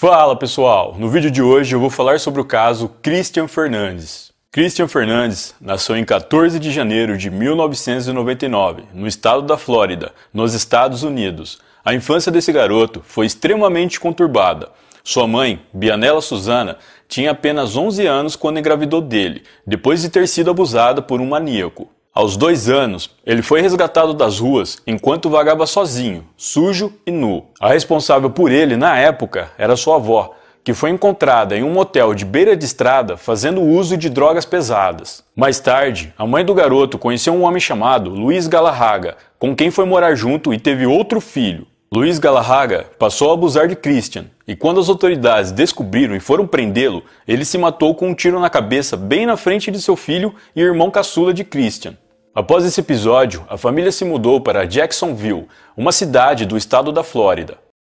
Fala pessoal! No vídeo de hoje eu vou falar sobre o caso Christian Fernandes. Christian Fernandes nasceu em 14 de janeiro de 1999, no estado da Flórida, nos Estados Unidos. A infância desse garoto foi extremamente conturbada. Sua mãe, Bianela Suzana, tinha apenas 11 anos quando engravidou dele, depois de ter sido abusada por um maníaco. Aos dois anos, ele foi resgatado das ruas enquanto vagava sozinho, sujo e nu. A responsável por ele, na época, era sua avó, que foi encontrada em um motel de beira de estrada fazendo uso de drogas pesadas. Mais tarde, a mãe do garoto conheceu um homem chamado Luiz Galarraga, com quem foi morar junto e teve outro filho. Luiz Galarraga passou a abusar de Christian, e quando as autoridades descobriram e foram prendê-lo, ele se matou com um tiro na cabeça bem na frente de seu filho e irmão caçula de Christian. Após esse episódio, a família se mudou para Jacksonville, uma cidade do estado da Flórida.